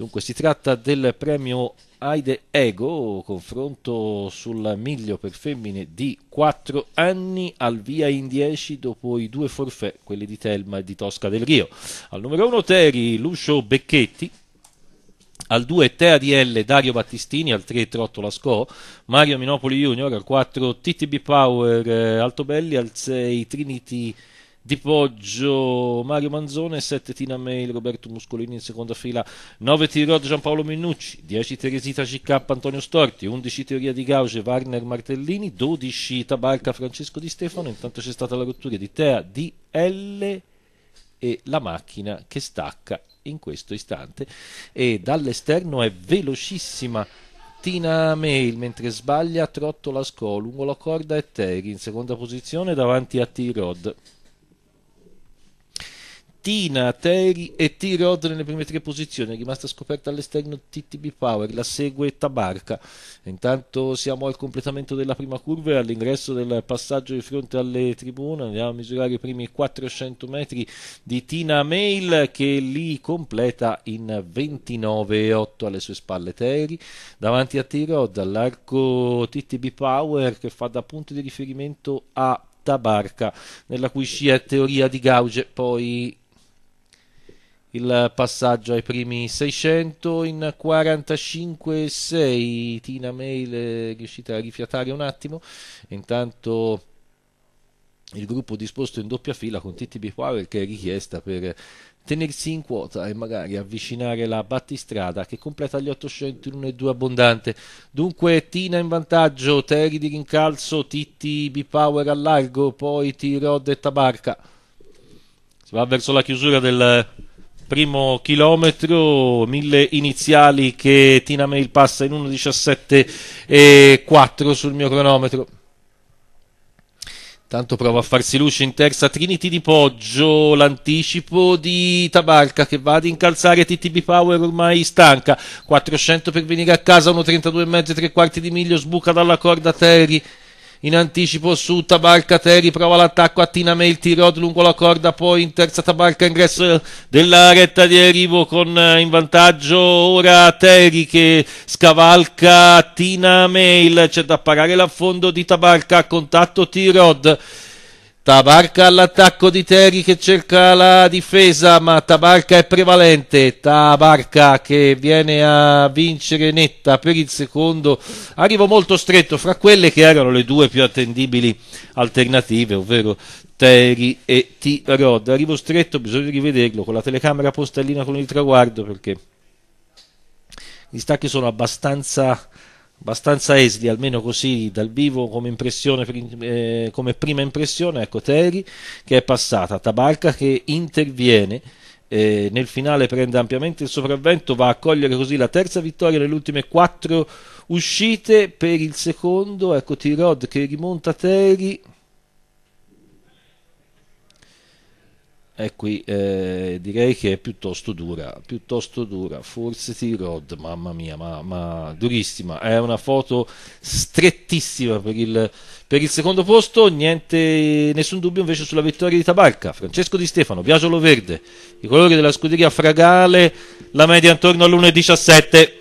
Dunque si tratta del premio Aide Ego, confronto sul miglio per femmine di 4 anni al via in 10 dopo i due forfè, quelli di Telma e di Tosca del Rio. Al numero 1 Teri, Lucio Becchetti, al 2 Tea DL Dario Battistini, al 3 Trotto Lasco, Mario Minopoli Junior, al 4 TTB Power eh, Altobelli, al 6 Trinity di Poggio, Mario Manzone, 7 Tina Mail, Roberto Muscolini in seconda fila, 9 Tirod Giampaolo Minnucci, 10 Teresita GK, Antonio Storti, 11 Teoria di Gauge Warner Martellini, 12 Tabarca Francesco Di Stefano, intanto c'è stata la rottura di Tea di L e la macchina che stacca in questo istante e dall'esterno è velocissima Tina Mail mentre sbaglia trotto la Sco lungo la corda e Terry in seconda posizione davanti a T-Rod Tina, Terry e T-Rod nelle prime tre posizioni, è rimasta scoperta all'esterno TTB Power, la segue Tabarca. Intanto siamo al completamento della prima curva e all'ingresso del passaggio di fronte alle tribune, andiamo a misurare i primi 400 metri di Tina Mail che li completa in 29,8 alle sue spalle Terry, davanti a T-Rod all'arco TTB Power che fa da punto di riferimento a Tabarca, nella cui scia è teoria di Gauge, poi il passaggio ai primi 600 in 45,6 Tina Mail è riuscita a rifiatare un attimo intanto il gruppo disposto in doppia fila con TTB Power che è richiesta per tenersi in quota e magari avvicinare la battistrada che completa gli 800 in 1 e 2 abbondante. Dunque Tina in vantaggio, Terry di rincalzo, TTB power a largo, poi T-Rod e Tabarca. Si va verso la chiusura del primo chilometro, mille iniziali che Tina Mail passa in 1.17.4 sul mio cronometro. Tanto prova a farsi luce in terza Trinity di Poggio, l'anticipo di Tabarca che va ad incalzare TTB Power ormai stanca, 400 per venire a casa, 1.32 e mezzo, tre quarti di miglio, sbuca dalla corda Terry, in anticipo su Tabarca Teri, prova l'attacco a Tina May, il tiro lungo la corda, poi in terza Tabarca ingresso della retta di arrivo con eh, in vantaggio ora Teri che scavalca Tina Mail, c'è da parare l'affondo di Tabarca, a contatto T-Rod Tabarca all'attacco di Terry che cerca la difesa, ma Tabarca è prevalente. Tabarca che viene a vincere netta per il secondo arrivo molto stretto fra quelle che erano le due più attendibili alternative, ovvero Terry e T-Rod. Arrivo stretto, bisogna rivederlo con la telecamera postellina con il traguardo perché gli stacchi sono abbastanza abbastanza esili, almeno così dal vivo come, impressione, eh, come prima impressione, ecco Terry che è passata, Tabarca che interviene, eh, nel finale prende ampiamente il sopravvento, va a cogliere così la terza vittoria nelle ultime quattro uscite per il secondo, ecco Tirod che rimonta Terry e qui eh, direi che è piuttosto dura, piuttosto dura, forse T-Rod, mamma mia, ma, ma, durissima, è una foto strettissima per il, per il secondo posto, niente, nessun dubbio invece sulla vittoria di Tabarca, Francesco Di Stefano, Biagiolo Verde, i colori della scuderia Fragale, la media intorno all'1,17.